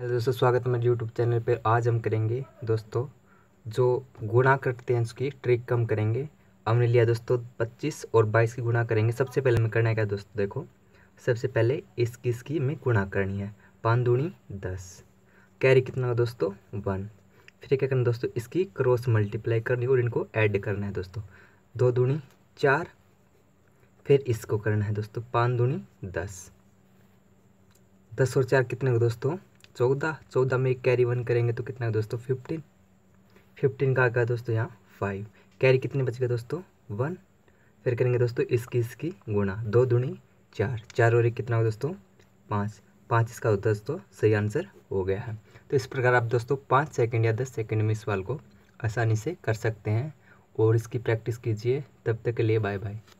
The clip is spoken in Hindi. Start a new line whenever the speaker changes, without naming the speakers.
हेलो दोस्तों स्वागत है मेरे यूट्यूब चैनल पे आज हम करेंगे दोस्तों जो गुणा करते हैं उसकी ट्रिक कम करेंगे हमने लिया दोस्तों 25 और 22 की गुणा करेंगे सबसे पहले हमें करना है क्या दोस्तों देखो सबसे पहले किस की हमें गुणा करनी है पान दूनी दस कैरी कितना होगा दोस्तों वन फिर क्या करना दोस्तों इसकी क्रॉस मल्टीप्लाई करनी और इनको ऐड करना है दोस्तों दो दूनी चार फिर इसको करना है दोस्तों पान दूनी दस दस और चार कितने हो दोस्तों चौदह चौदह में एक कैरी वन करेंगे तो कितना है दोस्तों फिफ्टीन फिफ्टीन का आ गया दोस्तों यहाँ फाइव कैरी कितने बच गए दोस्तों वन फिर करेंगे दोस्तों इसकी इसकी गुणा दो दुणी चार चार और एक कितना हो दोस्तों पाँच पाँच इसका दोस्तों सही आंसर हो गया है तो इस प्रकार आप दोस्तों पाँच सेकंड या दस सेकंड में इस सवाल को आसानी से कर सकते हैं और इसकी प्रैक्टिस कीजिए तब तक के लिए बाय बाय